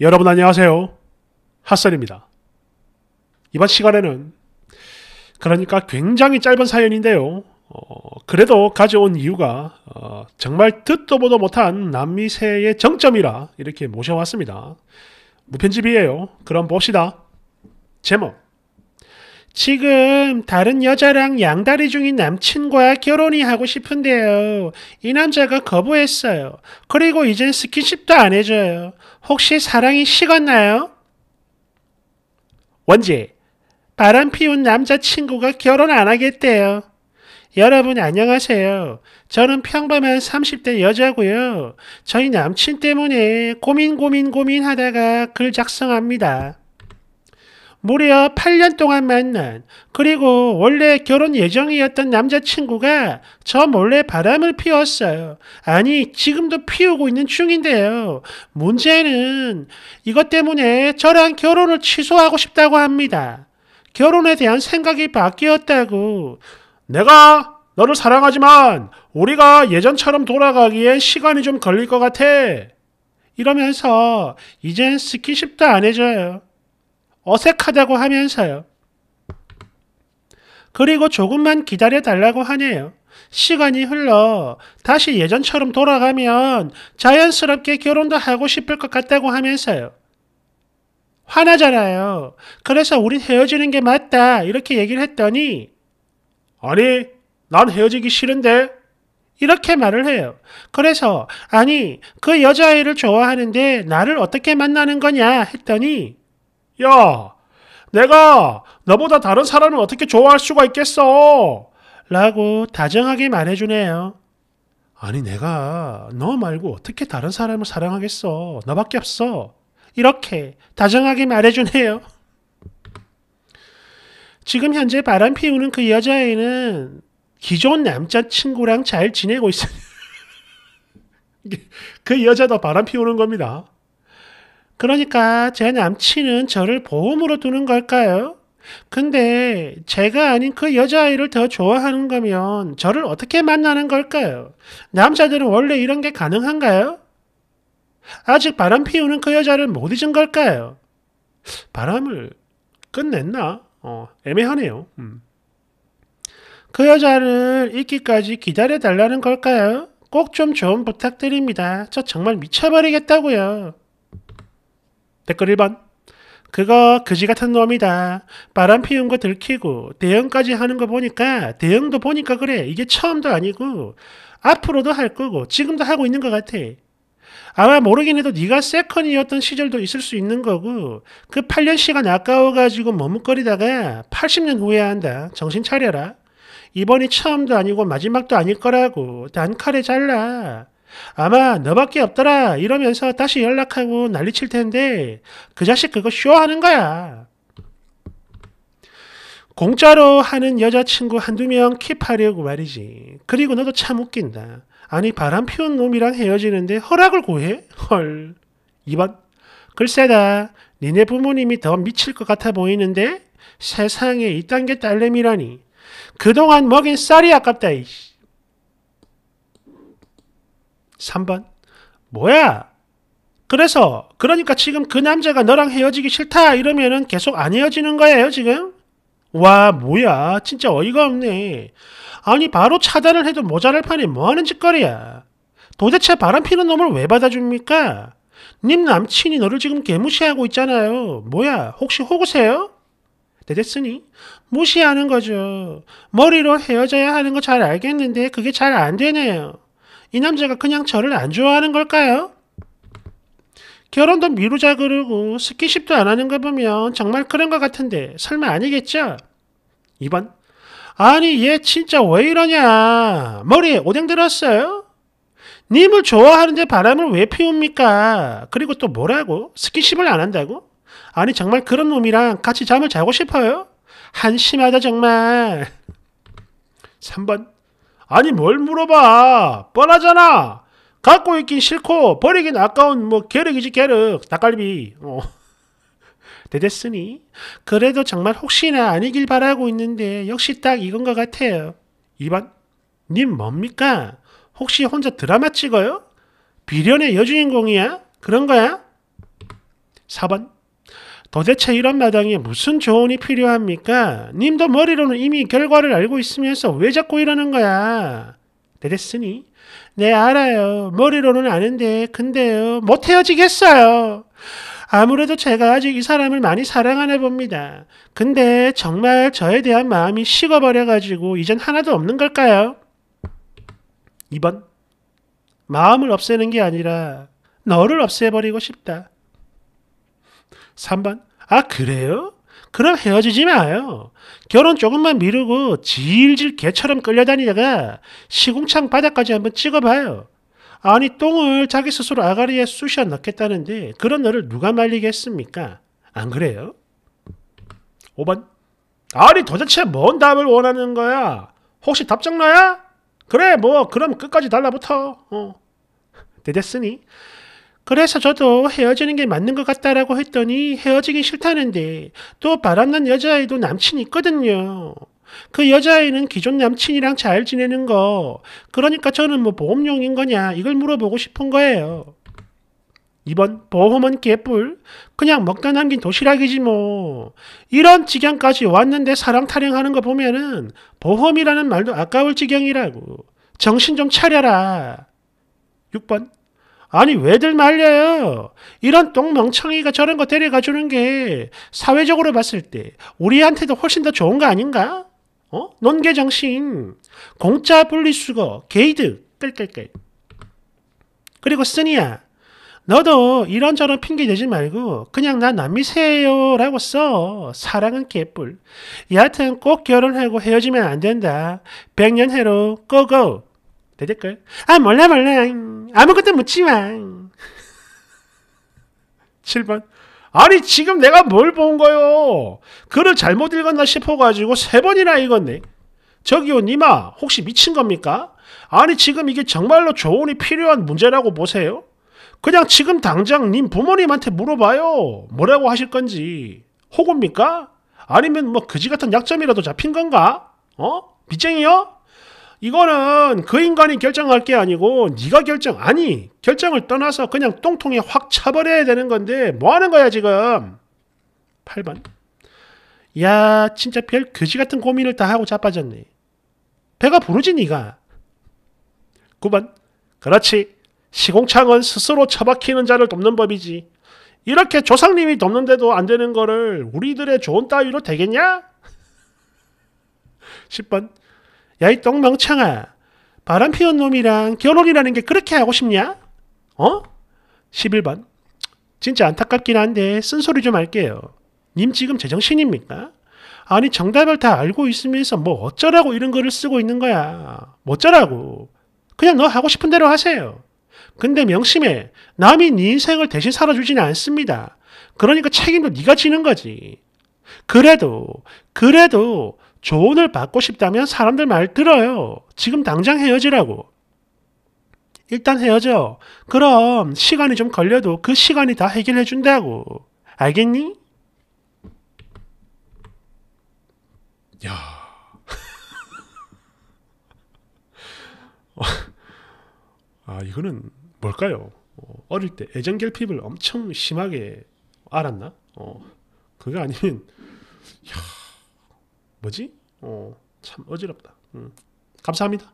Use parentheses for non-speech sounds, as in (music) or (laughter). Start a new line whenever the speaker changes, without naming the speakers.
여러분 안녕하세요. 핫선입니다. 이번 시간에는 그러니까 굉장히 짧은 사연인데요. 어, 그래도 가져온 이유가 어, 정말 듣도 보도 못한 남미새의 정점이라 이렇게 모셔왔습니다. 무편집이에요. 그럼 봅시다. 제목 지금 다른 여자랑 양다리 중인 남친과 결혼이 하고 싶은데요. 이 남자가 거부했어요. 그리고 이젠 스킨십도 안 해줘요. 혹시 사랑이 식었나요? 원지, 바람 피운 남자친구가 결혼 안 하겠대요. 여러분 안녕하세요. 저는 평범한 30대 여자고요. 저희 남친 때문에 고민 고민 고민 하다가 글 작성합니다. 무려 8년 동안 만난 그리고 원래 결혼 예정이었던 남자친구가 저 몰래 바람을 피웠어요. 아니 지금도 피우고 있는 중인데요. 문제는 이것 때문에 저랑 결혼을 취소하고 싶다고 합니다. 결혼에 대한 생각이 바뀌었다고. 내가 너를 사랑하지만 우리가 예전처럼 돌아가기엔 시간이 좀 걸릴 것 같아. 이러면서 이젠 스킨십도 안 해줘요. 어색하다고 하면서요. 그리고 조금만 기다려 달라고 하네요. 시간이 흘러 다시 예전처럼 돌아가면 자연스럽게 결혼도 하고 싶을 것 같다고 하면서요. 화나잖아요. 그래서 우린 헤어지는 게 맞다. 이렇게 얘기를 했더니, 아니, 난 헤어지기 싫은데? 이렇게 말을 해요. 그래서, 아니, 그 여자아이를 좋아하는데 나를 어떻게 만나는 거냐? 했더니, 야, 내가 너보다 다른 사람을 어떻게 좋아할 수가 있겠어? 라고 다정하게 말해주네요. 아니, 내가 너 말고 어떻게 다른 사람을 사랑하겠어? 너밖에 없어. 이렇게 다정하게 말해주네요. 지금 현재 바람 피우는 그 여자애는 기존 남자친구랑 잘 지내고 있어요. (laughs) 그 여자도 바람 피우는 겁니다. 그러니까 제 남친은 저를 보험으로 두는 걸까요? 근데 제가 아닌 그 여자아이를 더 좋아하는 거면 저를 어떻게 만나는 걸까요? 남자들은 원래 이런 게 가능한가요? 아직 바람 피우는 그 여자를 못 잊은 걸까요? 바람을 끝냈나? 어, 애매하네요. 음. 그 여자를 잊기까지 기다려달라는 걸까요? 꼭좀좀 부탁드립니다. 저 정말 미쳐버리겠다고요. 댓글 1번. 그거 그지 같은 놈이다. 바람 피운 거 들키고 대응까지 하는 거 보니까 대응도 보니까 그래. 이게 처음도 아니고 앞으로도 할 거고 지금도 하고 있는 것 같아. 아마 모르긴 해도 네가 세컨이었던 시절도 있을 수 있는 거고 그 8년 시간 아까워가지고 머뭇거리다가 80년 후에 한다. 정신 차려라. 이번이 처음도 아니고 마지막도 아닐 거라고 단칼에 잘라. 아마 너밖에 없더라 이러면서 다시 연락하고 난리칠 텐데 그 자식 그거 쇼하는 거야. 공짜로 하는 여자친구 한두 명 킵하려고 말이지. 그리고 너도 참 웃긴다. 아니 바람 피운 놈이랑 헤어지는데 허락을 구해? 헐. 이번 글쎄다. 니네 부모님이 더 미칠 것 같아 보이는데? 세상에 이딴 게 딸내미라니. 그동안 먹인 쌀이 아깝다, 이씨. 3번. 뭐야? 그래서 그러니까 지금 그 남자가 너랑 헤어지기 싫다 이러면은 계속 안 헤어지는 거예요 지금? 와 뭐야 진짜 어이가 없네 아니 바로 차단을 해도 모자랄 판에 뭐하는 짓거리야 도대체 바람피는 놈을 왜 받아줍니까? 님 남친이 너를 지금 개무시하고 있잖아요 뭐야 혹시 호구세요? 네, 됐으니 무시하는 거죠 머리로 헤어져야 하는 거 잘 알겠는데 그게 잘 안 되네요 이 남자가 그냥 저를 안 좋아하는 걸까요? 결혼도 미루자 그러고 스킨십도 안 하는 거 보면 정말 그런 것 같은데 설마 아니겠죠? 2번 아니 얘 진짜 왜 이러냐 머리에 오뎅 들었어요? 님을 좋아하는데 바람을 왜 피웁니까? 그리고 또 뭐라고? 스킨십을 안 한다고? 아니 정말 그런 놈이랑 같이 잠을 자고 싶어요? 한심하다 정말 3번 아니 뭘 물어봐 뻔하잖아 갖고 있긴 싫고 버리긴 아까운 뭐 계륵이지 계륵 닭갈비 어. (laughs) 대됐으니 그래도 정말 혹시나 아니길 바라고 있는데 역시 딱 이건 것 같아요 2번 님 뭡니까? 혹시 혼자 드라마 찍어요? 비련의 여주인공이야? 그런 거야? 4번 도대체 이런 마당에 무슨 조언이 필요합니까? 님도 머리로는 이미 결과를 알고 있으면서 왜 자꾸 이러는 거야? 대댔으니 네 알아요. 머리로는 아는데 근데요 못 헤어지겠어요. 아무래도 제가 아직 이 사람을 많이 사랑하나 봅니다. 근데 정말 저에 대한 마음이 식어버려가지고 이젠 하나도 없는 걸까요? 2번 마음을 없애는 게 아니라 너를 없애버리고 싶다. 3번. 아, 그래요? 그럼 헤어지지 마요. 결혼 조금만 미루고 질질 개처럼 끌려다니다가 시궁창 바닥까지 한번 찍어봐요. 아니 똥을 자기 스스로 아가리에 쑤셔 넣겠다는데 그런 너를 누가 말리겠습니까? 안 그래요? 5번 아니 도대체 뭔 답을 원하는 거야? 혹시 답장나야? 그래 뭐 그럼 끝까지 달라붙어 어. 됐으니 그래서 저도 헤어지는 게 맞는 것 같다라고 했더니 헤어지기 싫다는데 또 바람난 여자아이도 남친이 있거든요. 그 여자아이는 기존 남친이랑 잘 지내는 거 그러니까 저는 뭐 보험용인 거냐 이걸 물어보고 싶은 거예요. 이번 보험은 개뿔 그냥 먹다 남긴 도시락이지 뭐 이런 지경까지 왔는데 사랑 타령하는 거 보면은 보험이라는 말도 아까울 지경이라고 정신 좀 차려라 6번 아니 왜들 말려요? 이런 똥멍청이가 저런 거 데려가 주는 게 사회적으로 봤을 때 우리한테도 훨씬 더 좋은 거 아닌가? 어? 논개정신, 공짜 분리수거, 게이드, 끌끌끌. 그리고 쓰니야, 너도 이런저런 핑계 대지 말고 그냥 나 남미세요 라고 써. 사랑은 개뿔. 여하튼 꼭 결혼하고 헤어지면 안 된다. 백년해로 고고. 대댓글. 아 몰라 몰라. 아무것도 묻지 마. 7번. 아니 지금 내가 뭘 본 거요? 글을 잘못 읽었나 싶어가지고 세 번이나 읽었네. 저기요 니마 혹시 미친 겁니까? 아니 지금 이게 정말로 조언이 필요한 문제라고 보세요? 그냥 지금 당장 님 부모님한테 물어봐요. 뭐라고 하실 건지. 호구입니까? 아니면 뭐 그지 같은 약점이라도 잡힌 건가? 어? 빚쟁이요? 이거는 그 인간이 결정할 게 아니고 네가 결정 아니 결정을 떠나서 그냥 똥통에 확 차버려야 되는 건데 뭐 하는 거야 지금 8번 야 진짜 별 교지 같은 고민을 다 하고 자빠졌네 배가 부르지 네가 9번 그렇지 시공창은 스스로 처박히는 자를 돕는 법이지 이렇게 조상님이 돕는데도 안 되는 거를 우리들의 좋은 따위로 되겠냐? 10번 (laughs) 야이 똥멍청아 바람 피운 놈이랑 결혼이라는 게 그렇게 하고 싶냐? 어? 11번 진짜 안타깝긴 한데 쓴소리 좀 할게요. 님 지금 제정신입니까? 아니 정답을 다 알고 있으면서 뭐 어쩌라고 이런 글을 쓰고 있는 거야. 뭐쩌라고. 그냥 너 하고 싶은 대로 하세요. 근데 명심해. 남이 네 인생을 대신 살아주지는 않습니다. 그러니까 책임도 네가 지는 거지. 그래도 그래도 조언을 받고 싶다면 사람들 말 들어요. 지금 당장 헤어지라고. 일단 헤어져. 그럼 시간이 좀 걸려도 그 시간이 다 해결해 준다고. 알겠니? 야. (laughs) 아, 이거는 뭘까요? 어, 어릴 때 애정 결핍을 엄청 심하게 알았나? 어, 그게 아니면 야. 뭐지? 어, 참 어지럽다. 음. 감사합니다.